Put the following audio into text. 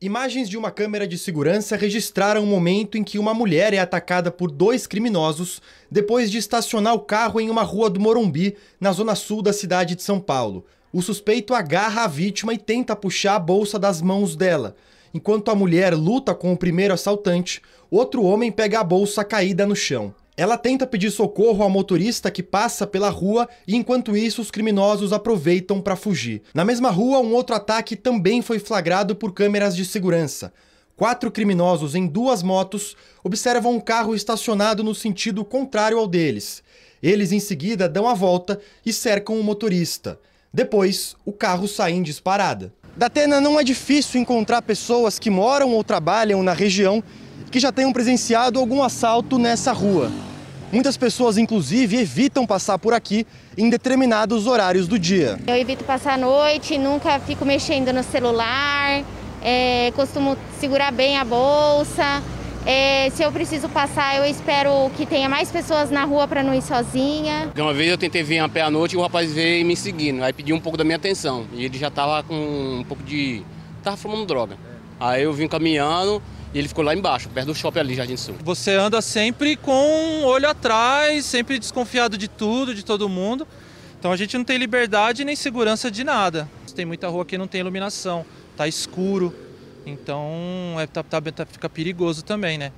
Imagens de uma câmera de segurança registraram o um momento em que uma mulher é atacada por dois criminosos depois de estacionar o carro em uma rua do Morumbi, na zona sul da cidade de São Paulo. O suspeito agarra a vítima e tenta puxar a bolsa das mãos dela. Enquanto a mulher luta com o primeiro assaltante, outro homem pega a bolsa caída no chão. Ela tenta pedir socorro ao motorista que passa pela rua e, enquanto isso, os criminosos aproveitam para fugir. Na mesma rua, um outro ataque também foi flagrado por câmeras de segurança. Quatro criminosos em duas motos observam um carro estacionado no sentido contrário ao deles. Eles, em seguida, dão a volta e cercam o motorista. Depois, o carro sai em disparada. Da Tena não é difícil encontrar pessoas que moram ou trabalham na região que já tenham presenciado algum assalto nessa rua. Muitas pessoas, inclusive, evitam passar por aqui em determinados horários do dia. Eu evito passar a noite, nunca fico mexendo no celular, é, costumo segurar bem a bolsa. É, se eu preciso passar, eu espero que tenha mais pessoas na rua para não ir sozinha. Uma vez eu tentei vir a pé à noite e o rapaz veio me seguindo, aí pediu um pouco da minha atenção. E ele já estava com um pouco de. estava fumando droga. Aí eu vim caminhando. E ele ficou lá embaixo, perto do shopping ali, Jardim Sul. Você anda sempre com um olho atrás, sempre desconfiado de tudo, de todo mundo. Então a gente não tem liberdade nem segurança de nada. Tem muita rua que não tem iluminação, tá escuro. Então é, tá, tá, tá fica perigoso também, né?